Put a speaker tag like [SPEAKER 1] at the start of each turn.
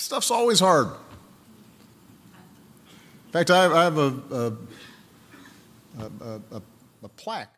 [SPEAKER 1] Stuff's always hard. In fact, I, have a, a, a, a plaque.